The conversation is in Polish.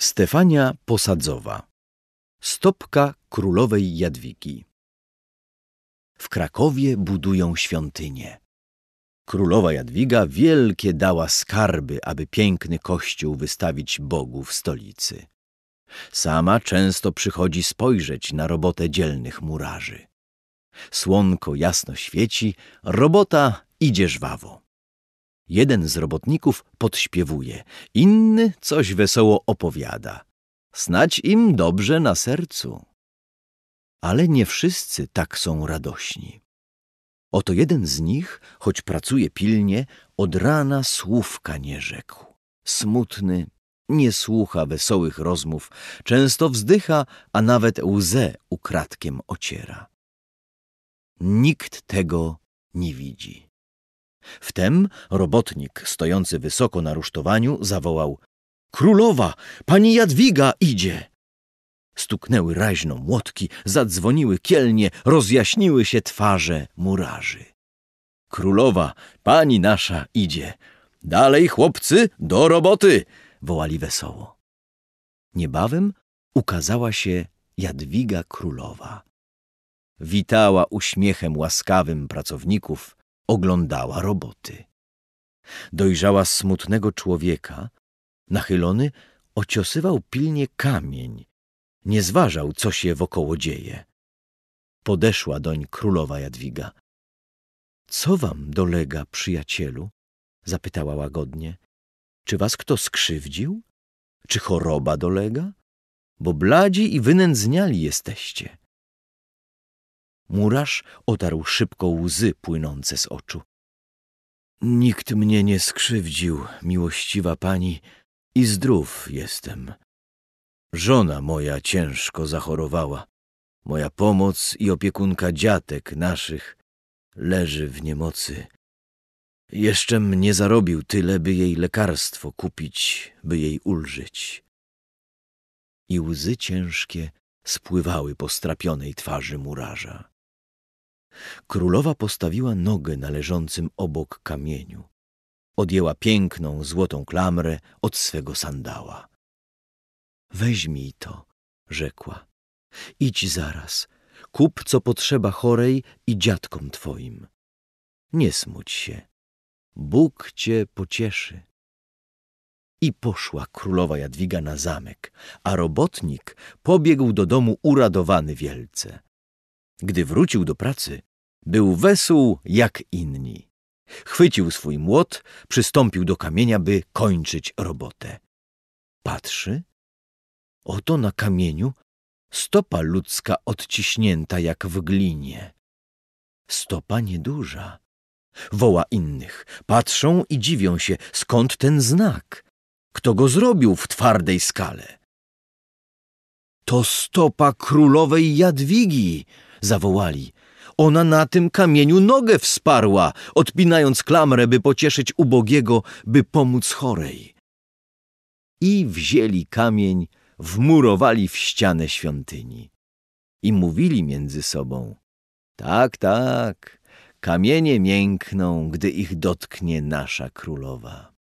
Stefania Posadzowa Stopka królowej Jadwigi W Krakowie budują świątynię. Królowa Jadwiga wielkie dała skarby, aby piękny kościół wystawić Bogu w stolicy. Sama często przychodzi spojrzeć na robotę dzielnych murarzy. Słonko jasno świeci, robota idzie żwawo. Jeden z robotników podśpiewuje, inny coś wesoło opowiada. Snać im dobrze na sercu. Ale nie wszyscy tak są radośni. Oto jeden z nich, choć pracuje pilnie, od rana słówka nie rzekł. Smutny, nie słucha wesołych rozmów, często wzdycha, a nawet łzę ukradkiem ociera. Nikt tego nie widzi. Wtem robotnik stojący wysoko na rusztowaniu zawołał Królowa, pani Jadwiga idzie! Stuknęły raźno młotki, zadzwoniły kielnie, rozjaśniły się twarze murarzy. Królowa, pani nasza idzie. Dalej, chłopcy, do roboty! wołali wesoło. Niebawem ukazała się Jadwiga Królowa. Witała uśmiechem łaskawym pracowników, oglądała roboty. Dojrzała smutnego człowieka, nachylony, ociosywał pilnie kamień, nie zważał, co się wokoło dzieje. Podeszła doń królowa Jadwiga. Co wam dolega, przyjacielu? zapytała łagodnie. Czy was kto skrzywdził? Czy choroba dolega? Bo bladzi i wynędzniali jesteście. Murarz otarł szybko łzy płynące z oczu. Nikt mnie nie skrzywdził, miłościwa pani, i zdrów jestem. Żona moja ciężko zachorowała. Moja pomoc i opiekunka dziatek naszych leży w niemocy. Jeszczem nie zarobił tyle, by jej lekarstwo kupić, by jej ulżyć. I łzy ciężkie spływały po strapionej twarzy murarza. Królowa postawiła nogę na leżącym obok kamieniu. Odjęła piękną, złotą klamrę od swego sandała. Weźmij to, rzekła. Idź zaraz. Kup, co potrzeba chorej i dziadkom twoim. Nie smuć się. Bóg cię pocieszy. I poszła królowa Jadwiga na zamek, a robotnik pobiegł do domu uradowany wielce. Gdy wrócił do pracy, był wesół jak inni. Chwycił swój młot, przystąpił do kamienia, by kończyć robotę. Patrzy, oto na kamieniu stopa ludzka odciśnięta jak w glinie. Stopa nieduża. Woła innych, patrzą i dziwią się, skąd ten znak? Kto go zrobił w twardej skale? To stopa królowej Jadwigi, zawołali. Ona na tym kamieniu nogę wsparła, odpinając klamrę, by pocieszyć ubogiego, by pomóc chorej. I wzięli kamień, wmurowali w ścianę świątyni. I mówili między sobą, tak, tak, kamienie miękną, gdy ich dotknie nasza królowa.